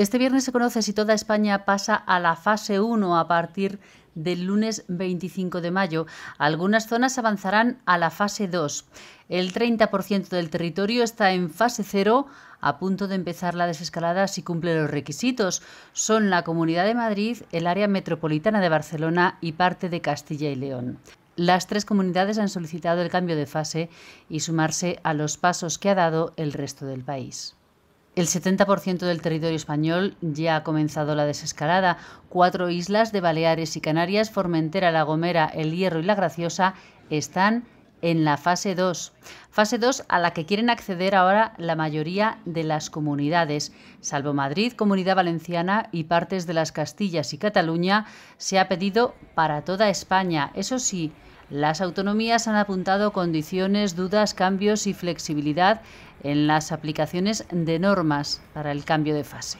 Este viernes se conoce si toda España pasa a la fase 1 a partir del lunes 25 de mayo. Algunas zonas avanzarán a la fase 2. El 30% del territorio está en fase 0, a punto de empezar la desescalada si cumple los requisitos. Son la Comunidad de Madrid, el área metropolitana de Barcelona y parte de Castilla y León. Las tres comunidades han solicitado el cambio de fase y sumarse a los pasos que ha dado el resto del país. El 70% del territorio español ya ha comenzado la desescalada. Cuatro islas de Baleares y Canarias, Formentera, La Gomera, El Hierro y La Graciosa, están en la fase 2. Fase 2 a la que quieren acceder ahora la mayoría de las comunidades. Salvo Madrid, Comunidad Valenciana y partes de las Castillas y Cataluña, se ha pedido para toda España. Eso sí, las autonomías han apuntado condiciones, dudas, cambios y flexibilidad en las aplicaciones de normas para el cambio de fase.